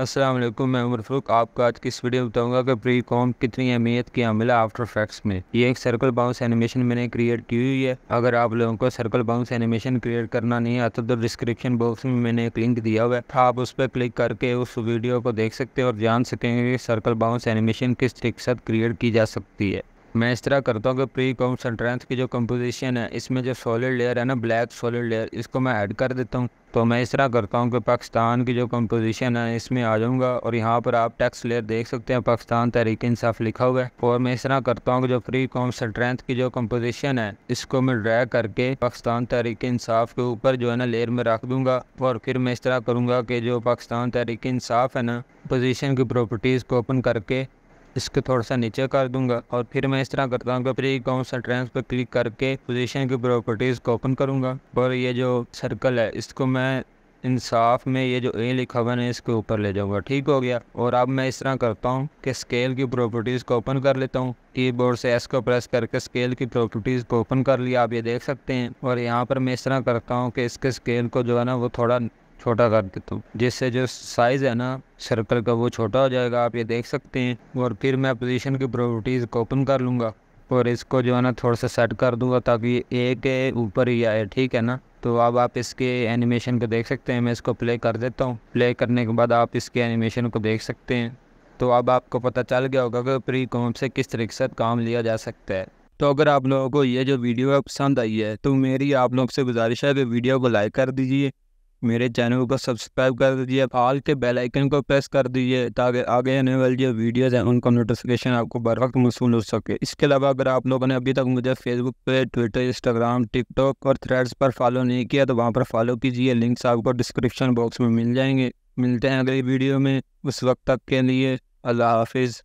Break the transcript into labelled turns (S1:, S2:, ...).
S1: वालेकुम मैं उमर फरूक आपको आज की इस वीडियो में बताऊंगा कि प्री कॉम कितनी अहमियत की हामिल है आफ्टर फैक्ट्स में ये एक सर्कल बाउंस एनिमेशन मैंने क्रिएट की हुई है अगर आप लोगों को सर्कल बाउंस एनिमेशन क्रिएट करना नहीं आता तो डिस्क्रिप्शन बॉक्स में मैंने एक लिंक दिया हुआ है आप उस पर क्लिक करके उस वीडियो को देख सकते हैं और जान सकेंगे कि सर्कल बाउंस एनिमेशन किस तरीके से क्रिएट की जा सकती है मैं इस तरह करता हूँ कि प्री कॉम सेंट्रेंस की जो कंपोजिशन है इसमें जो सॉलिड लेयर है ना ब्लैक सॉलिड लेयर इसको मैं ऐड कर देता हूँ तो मैं इस तरह करता हूँ कि पाकिस्तान की जो कंपोजिशन है इसमें आ जाऊँगा और यहाँ पर आप टैक्स लेयर देख सकते हैं पाकिस्तान तहरीक इंसाफ लिखा हुआ है और मैं इस तरह करता हूँ कि जो प्री कॉम सेंट्रेंस की जो कम्पोजिशन है इसको मैं ड्रैक करके पाकिस्तान तहरीक इंसाफ के ऊपर जो है ना लेयर में रख दूँगा और फिर मैं इस तरह करूँगा कि जो पाकिस्तान तहरीक इंसाफ है ना पोजिशन की प्रॉपर्टीज़ को ओपन करके इसको थोड़ा सा नीचे कर दूंगा और फिर मैं इस तरह करता हूँ कि प्री अकाउंट सेंट्रेंस पर क्लिक करके पोजीशन की प्रॉपर्टीज़ को ओपन करूँगा और ये जो सर्कल है इसको मैं इंसाफ में ये जो ए लिखा हुआ है इसके ऊपर ले जाऊंगा ठीक हो गया और अब मैं इस तरह करता हूँ कि स्केल की प्रॉपर्टीज़ को ओपन कर लेता हूँ बोर्ड से एस को प्रेस करके स्केल की प्रॉपर्टीज़ को ओपन कर लिया आप ये देख सकते हैं और यहाँ पर मैं इस तरह करता हूँ कि इसके स्केल को जो है ना वो थोड़ा छोटा कर देता हूँ जिससे जो साइज़ है ना सर्कल का वो छोटा हो जाएगा आप ये देख सकते हैं और फिर मैं पोजीशन की प्रॉपर्टीज़ को ओपन कर लूँगा और इसको जो है ना थोड़ा सा सेट कर दूँगा ताकि ए के ऊपर ही आए ठीक है ना तो अब आप इसके एनिमेशन को देख सकते हैं मैं इसको प्ले कर देता हूँ प्ले करने के बाद आप इसके एनिमेशन को देख सकते हैं तो अब आपको पता चल गया होगा कि प्री कॉम से किस तरीके से काम लिया जा सकता है तो अगर आप लोगों को ये जो वीडियो है पसंद आई है तो मेरी आप लोग से गुजारिश है कि वीडियो को लाइक कर दीजिए मेरे चैनल को सब्सक्राइब कर दीजिए ऑल के बेल आइकन को प्रेस कर दीजिए ताकि आगे आने वाली जो वीडियोज़ हैं उनका नोटिफिकेशन आपको बर वक्त मौसू हो सके इसके अलावा अगर आप लोगों ने अभी तक मुझे फेसबुक पे ट्विटर इंस्टाग्राम टिकटॉक और थ्रेड्स पर फॉलो नहीं किया तो वहाँ पर फॉलो कीजिए लिंक्स आपको डिस्क्रिप्शन बॉक्स में मिल जाएंगे मिलते हैं अगली वीडियो में उस वक्त तक के लिए अल्लाह हाफिज़